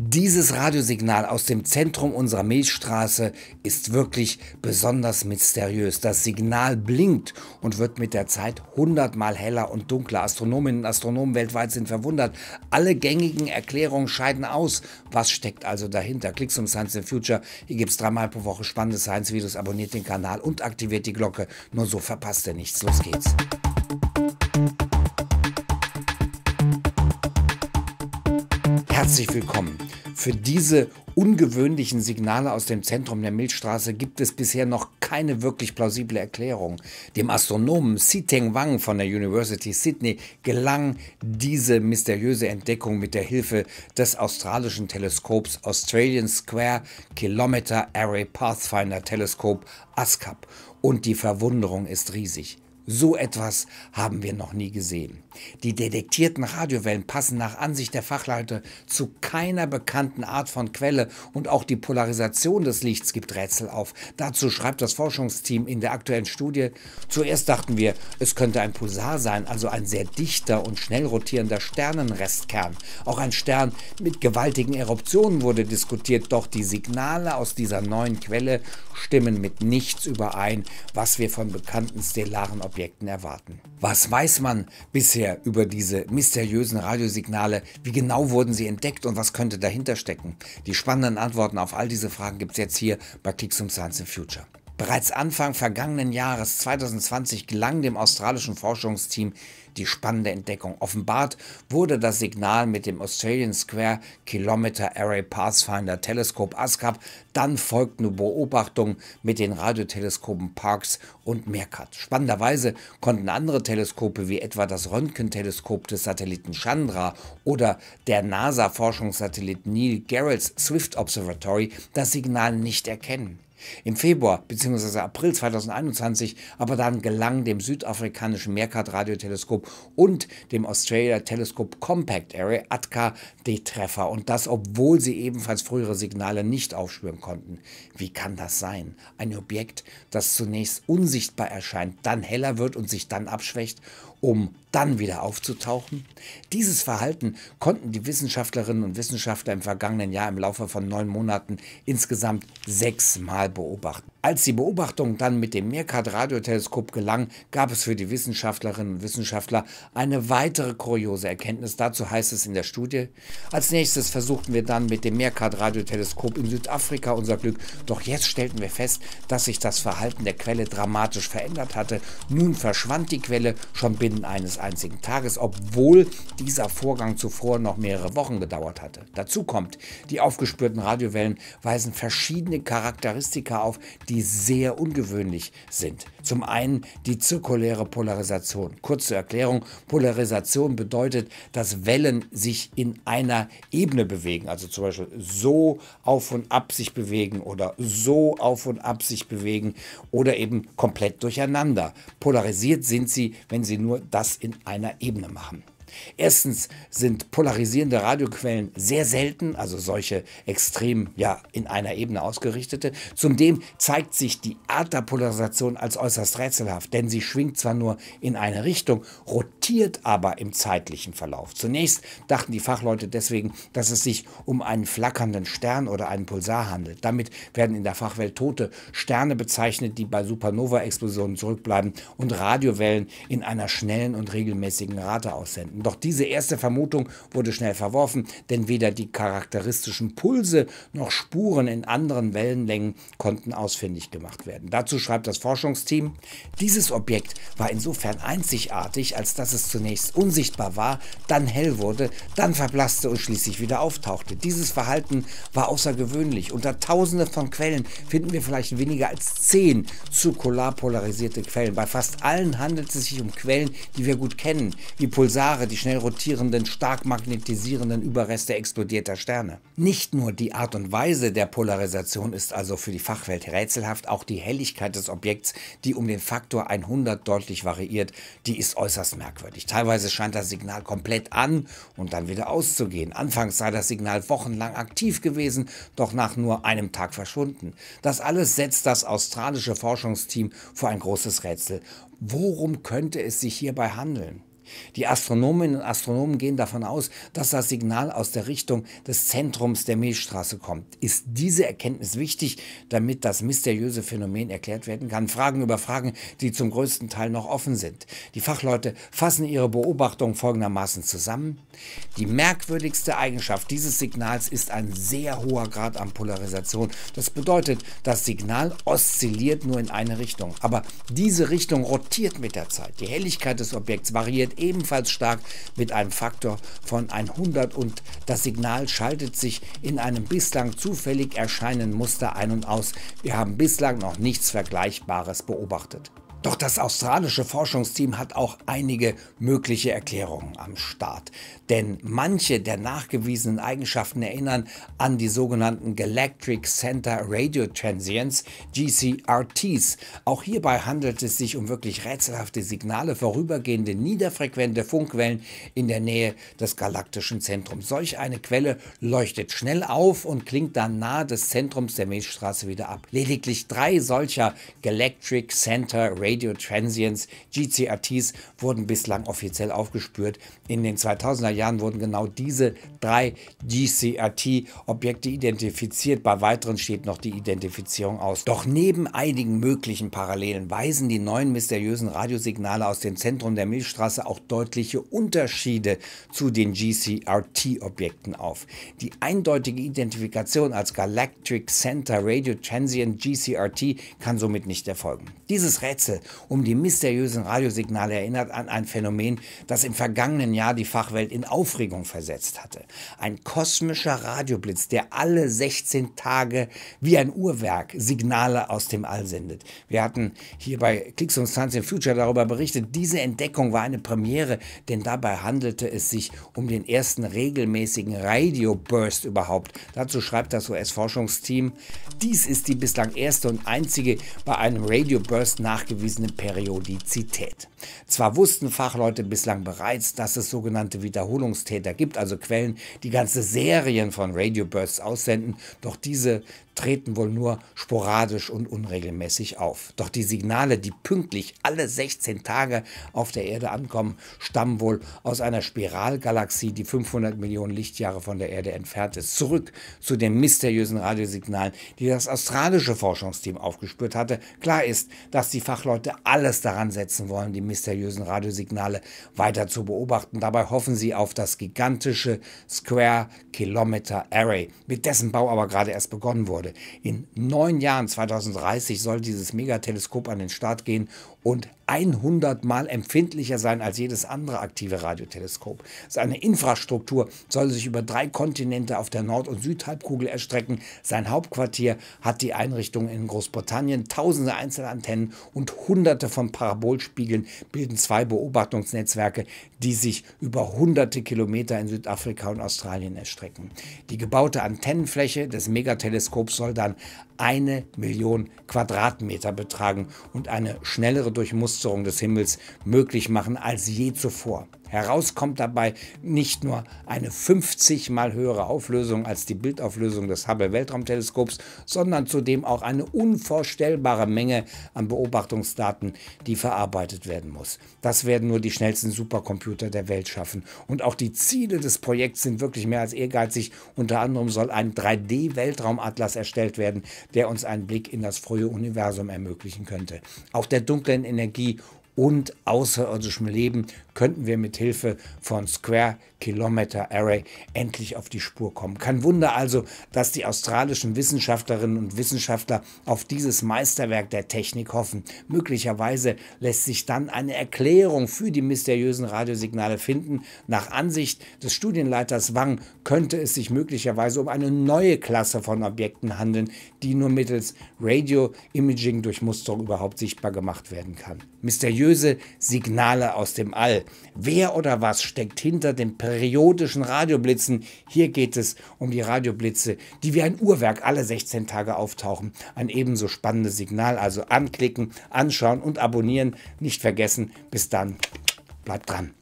Dieses Radiosignal aus dem Zentrum unserer Milchstraße ist wirklich besonders mysteriös. Das Signal blinkt und wird mit der Zeit hundertmal heller und dunkler. Astronominnen und Astronomen weltweit sind verwundert. Alle gängigen Erklärungen scheiden aus. Was steckt also dahinter? Klickt zum Science in Future. Hier gibt es dreimal pro Woche spannende Science-Videos. Abonniert den Kanal und aktiviert die Glocke. Nur so verpasst ihr nichts. Los geht's. Herzlich willkommen. Für diese ungewöhnlichen Signale aus dem Zentrum der Milchstraße gibt es bisher noch keine wirklich plausible Erklärung. Dem Astronomen Siteng Wang von der University Sydney gelang diese mysteriöse Entdeckung mit der Hilfe des australischen Teleskops Australian Square Kilometer Array Pathfinder Teleskop ASCAP und die Verwunderung ist riesig. So etwas haben wir noch nie gesehen. Die detektierten Radiowellen passen nach Ansicht der Fachleute zu keiner bekannten Art von Quelle und auch die Polarisation des Lichts gibt Rätsel auf. Dazu schreibt das Forschungsteam in der aktuellen Studie, zuerst dachten wir, es könnte ein Pulsar sein, also ein sehr dichter und schnell rotierender Sternenrestkern. Auch ein Stern mit gewaltigen Eruptionen wurde diskutiert, doch die Signale aus dieser neuen Quelle stimmen mit nichts überein, was wir von bekannten stellaren Objekten Objekten erwarten. Was weiß man bisher über diese mysteriösen Radiosignale? Wie genau wurden sie entdeckt und was könnte dahinter stecken? Die spannenden Antworten auf all diese Fragen gibt es jetzt hier bei Klicks um Science in Future. Bereits Anfang vergangenen Jahres 2020 gelang dem australischen Forschungsteam die spannende Entdeckung. Offenbart wurde das Signal mit dem Australian Square Kilometer Array Pathfinder Teleskop ASCAP. Dann folgten Beobachtungen mit den Radioteleskopen Parkes und Meerkat. Spannenderweise konnten andere Teleskope wie etwa das Röntgenteleskop des Satelliten Chandra oder der NASA-Forschungssatellit Neil Garrett's Swift Observatory das Signal nicht erkennen. Im Februar bzw. April 2021 aber dann gelang dem südafrikanischen Meerkat-Radioteleskop und dem Australia Telescope Compact Array ATCA die Treffer und das, obwohl sie ebenfalls frühere Signale nicht aufspüren konnten. Wie kann das sein? Ein Objekt, das zunächst unsichtbar erscheint, dann heller wird und sich dann abschwächt um dann wieder aufzutauchen? Dieses Verhalten konnten die Wissenschaftlerinnen und Wissenschaftler im vergangenen Jahr im Laufe von neun Monaten insgesamt sechsmal beobachten. Als die Beobachtung dann mit dem Meerkat-Radioteleskop gelang, gab es für die Wissenschaftlerinnen und Wissenschaftler eine weitere kuriose Erkenntnis. Dazu heißt es in der Studie, als nächstes versuchten wir dann mit dem Meerkat-Radioteleskop in Südafrika unser Glück, doch jetzt stellten wir fest, dass sich das Verhalten der Quelle dramatisch verändert hatte. Nun verschwand die Quelle schon binnen eines einzigen Tages, obwohl dieser Vorgang zuvor noch mehrere Wochen gedauert hatte. Dazu kommt, die aufgespürten Radiowellen weisen verschiedene Charakteristika auf, die sehr ungewöhnlich sind. Zum einen die zirkuläre Polarisation. Kurz zur Erklärung, Polarisation bedeutet, dass Wellen sich in einer Ebene bewegen, also zum Beispiel so auf und ab sich bewegen oder so auf und ab sich bewegen oder eben komplett durcheinander. Polarisiert sind sie, wenn sie nur das in einer Ebene machen. Erstens sind polarisierende Radioquellen sehr selten, also solche extrem ja, in einer Ebene ausgerichtete. Zudem zeigt sich die Art der Polarisation als äußerst rätselhaft, denn sie schwingt zwar nur in eine Richtung, rotiert aber im zeitlichen Verlauf. Zunächst dachten die Fachleute deswegen, dass es sich um einen flackernden Stern oder einen Pulsar handelt. Damit werden in der Fachwelt tote Sterne bezeichnet, die bei Supernova-Explosionen zurückbleiben und Radiowellen in einer schnellen und regelmäßigen Rate aussenden. Doch diese erste Vermutung wurde schnell verworfen, denn weder die charakteristischen Pulse noch Spuren in anderen Wellenlängen konnten ausfindig gemacht werden. Dazu schreibt das Forschungsteam, dieses Objekt war insofern einzigartig, als dass es zunächst unsichtbar war, dann hell wurde, dann verblasste und schließlich wieder auftauchte. Dieses Verhalten war außergewöhnlich. Unter Tausende von Quellen finden wir vielleicht weniger als zehn zu polarisierte Quellen. Bei fast allen handelt es sich um Quellen, die wir gut kennen, wie Pulsare, die schnell rotierenden, stark magnetisierenden Überreste explodierter Sterne. Nicht nur die Art und Weise der Polarisation ist also für die Fachwelt rätselhaft, auch die Helligkeit des Objekts, die um den Faktor 100 deutlich variiert, die ist äußerst merkwürdig. Teilweise scheint das Signal komplett an und dann wieder auszugehen. Anfangs sei das Signal wochenlang aktiv gewesen, doch nach nur einem Tag verschwunden. Das alles setzt das australische Forschungsteam vor ein großes Rätsel. Worum könnte es sich hierbei handeln? Die Astronominnen und Astronomen gehen davon aus, dass das Signal aus der Richtung des Zentrums der Milchstraße kommt. Ist diese Erkenntnis wichtig, damit das mysteriöse Phänomen erklärt werden kann? Fragen über Fragen, die zum größten Teil noch offen sind. Die Fachleute fassen ihre Beobachtungen folgendermaßen zusammen. Die merkwürdigste Eigenschaft dieses Signals ist ein sehr hoher Grad an Polarisation. Das bedeutet, das Signal oszilliert nur in eine Richtung. Aber diese Richtung rotiert mit der Zeit. Die Helligkeit des Objekts variiert ebenfalls stark mit einem Faktor von 100 und das Signal schaltet sich in einem bislang zufällig erscheinenden Muster ein und aus. Wir haben bislang noch nichts Vergleichbares beobachtet. Doch das australische Forschungsteam hat auch einige mögliche Erklärungen am Start. Denn manche der nachgewiesenen Eigenschaften erinnern an die sogenannten Galactic Center Radio Transients, GCRTs. Auch hierbei handelt es sich um wirklich rätselhafte Signale, vorübergehende niederfrequente Funkwellen in der Nähe des galaktischen Zentrums. Solch eine Quelle leuchtet schnell auf und klingt dann nahe des Zentrums der Milchstraße wieder ab. Lediglich drei solcher Galactic Center Radio Radio Transients, GCRTs, wurden bislang offiziell aufgespürt. In den 2000er Jahren wurden genau diese drei GCRT-Objekte identifiziert. Bei weiteren steht noch die Identifizierung aus. Doch neben einigen möglichen Parallelen weisen die neuen mysteriösen Radiosignale aus dem Zentrum der Milchstraße auch deutliche Unterschiede zu den GCRT-Objekten auf. Die eindeutige Identifikation als Galactic Center Radio Transient GCRT kann somit nicht erfolgen. Dieses Rätsel um die mysteriösen Radiosignale erinnert an ein Phänomen, das im vergangenen Jahr die Fachwelt in Aufregung versetzt hatte. Ein kosmischer Radioblitz, der alle 16 Tage wie ein Uhrwerk Signale aus dem All sendet. Wir hatten hier bei Klicks und Stunts in Future darüber berichtet, diese Entdeckung war eine Premiere, denn dabei handelte es sich um den ersten regelmäßigen Radioburst überhaupt. Dazu schreibt das US-Forschungsteam, dies ist die bislang erste und einzige bei einem Radioburst burst nachgewiesene nachgewiesene Periodizität. Zwar wussten Fachleute bislang bereits, dass es sogenannte Wiederholungstäter gibt, also Quellen, die ganze Serien von Radio Radiobursts aussenden, doch diese treten wohl nur sporadisch und unregelmäßig auf. Doch die Signale, die pünktlich alle 16 Tage auf der Erde ankommen, stammen wohl aus einer Spiralgalaxie, die 500 Millionen Lichtjahre von der Erde entfernt ist. Zurück zu den mysteriösen Radiosignalen, die das australische Forschungsteam aufgespürt hatte. Klar ist, dass die Fachleute Leute alles daran setzen wollen, die mysteriösen Radiosignale weiter zu beobachten. Dabei hoffen sie auf das gigantische Square Kilometer Array, mit dessen Bau aber gerade erst begonnen wurde. In neun Jahren, 2030, soll dieses Megateleskop an den Start gehen und 100 Mal empfindlicher sein als jedes andere aktive Radioteleskop. Seine Infrastruktur soll sich über drei Kontinente auf der Nord- und Südhalbkugel erstrecken. Sein Hauptquartier hat die Einrichtung in Großbritannien. Tausende Einzelantennen und Hunderte von Parabolspiegeln bilden zwei Beobachtungsnetzwerke, die sich über hunderte Kilometer in Südafrika und Australien erstrecken. Die gebaute Antennenfläche des Megateleskops soll dann eine Million Quadratmeter betragen und eine schnellere Durchmusterung des Himmels möglich machen als je zuvor. Heraus kommt dabei nicht nur eine 50 mal höhere Auflösung als die Bildauflösung des Hubble Weltraumteleskops, sondern zudem auch eine unvorstellbare Menge an Beobachtungsdaten, die verarbeitet werden muss. Das werden nur die schnellsten Supercomputer der Welt schaffen. Und auch die Ziele des Projekts sind wirklich mehr als ehrgeizig. Unter anderem soll ein 3D-Weltraumatlas erstellt werden, der uns einen Blick in das frühe Universum ermöglichen könnte. Auch der dunklen Energie und außerirdischem Leben könnten wir mit Hilfe von Square Kilometer Array endlich auf die Spur kommen. Kein Wunder also, dass die australischen Wissenschaftlerinnen und Wissenschaftler auf dieses Meisterwerk der Technik hoffen. Möglicherweise lässt sich dann eine Erklärung für die mysteriösen Radiosignale finden. Nach Ansicht des Studienleiters Wang könnte es sich möglicherweise um eine neue Klasse von Objekten handeln, die nur mittels Radio Imaging durch Musterung überhaupt sichtbar gemacht werden kann. Mysteriöse Signale aus dem All wer oder was steckt hinter den periodischen Radioblitzen. Hier geht es um die Radioblitze, die wie ein Uhrwerk alle 16 Tage auftauchen. Ein ebenso spannendes Signal, also anklicken, anschauen und abonnieren. Nicht vergessen, bis dann, bleibt dran.